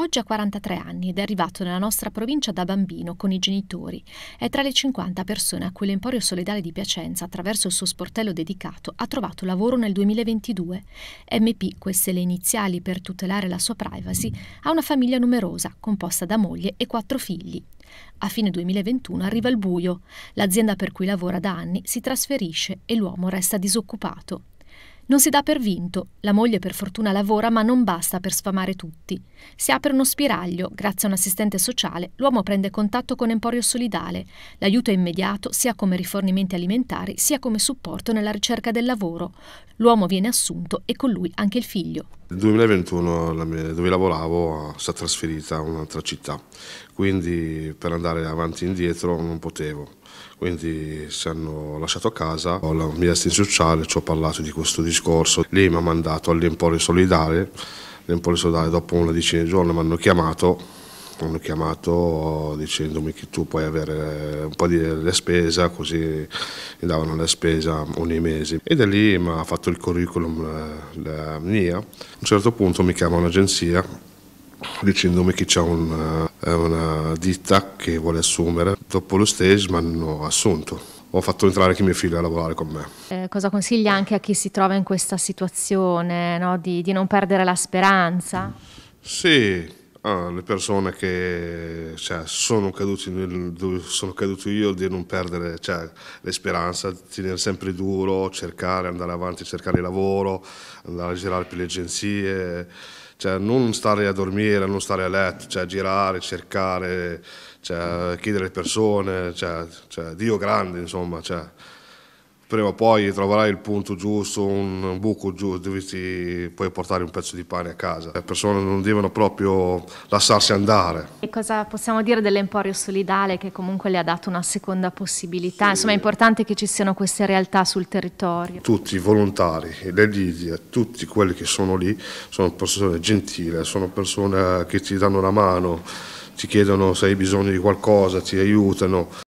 Oggi ha 43 anni ed è arrivato nella nostra provincia da bambino con i genitori. È tra le 50 persone a cui l'Emporio Solidale di Piacenza, attraverso il suo sportello dedicato, ha trovato lavoro nel 2022. MP, queste le iniziali per tutelare la sua privacy, ha una famiglia numerosa, composta da moglie e quattro figli. A fine 2021 arriva il buio. L'azienda per cui lavora da anni si trasferisce e l'uomo resta disoccupato. Non si dà per vinto, la moglie per fortuna lavora ma non basta per sfamare tutti. Si apre uno spiraglio, grazie a un assistente sociale l'uomo prende contatto con Emporio Solidale, l'aiuto è immediato sia come rifornimenti alimentari sia come supporto nella ricerca del lavoro. L'uomo viene assunto e con lui anche il figlio. Nel 2021 mia, dove lavoravo si è trasferita a un'altra città, quindi per andare avanti e indietro non potevo quindi si hanno lasciato a casa, ho la mia assistenza sociale, ci ho parlato di questo discorso, lei mi ha mandato all'Emporio Solidale, l'Emporio Solidale dopo una decina di giorni mi hanno chiamato hanno chiamato eh, dicendomi che tu puoi avere un po' di le spesa, così mi davano la spesa ogni mese. E da lì mi ha fatto il curriculum eh, la mia. A un certo punto mi chiama un'agenzia dicendomi che c'è un, eh, una ditta che vuole assumere dopo lo stage mi hanno assunto. Ho fatto entrare anche mio figlio a lavorare con me. Eh, cosa consiglia anche a chi si trova in questa situazione, no? di, di, non perdere la speranza? Sì, ah, le persone che cioè, sono, caduti nel, dove sono caduto io, di non perdere cioè, le speranze, tenere sempre duro, cercare, andare avanti, cercare lavoro, andare a girare per le agenzie cioè non stare a dormire, non stare a letto, cioè girare, cercare, cioè, chiedere persone, cioè, cioè Dio grande insomma. Cioè prima o poi troverai il punto giusto, un buco giusto dove ti puoi portare un pezzo di pane a casa. Le persone non devono proprio lasciarsi andare. E cosa possiamo dire dell'Emporio Solidale che comunque le ha dato una seconda possibilità? Sì. Insomma è importante che ci siano queste realtà sul territorio. Tutti i volontari, le Lidia, tutti quelli che sono lì sono persone gentili, sono persone che ti danno una mano, ti chiedono se hai bisogno di qualcosa, ti aiutano.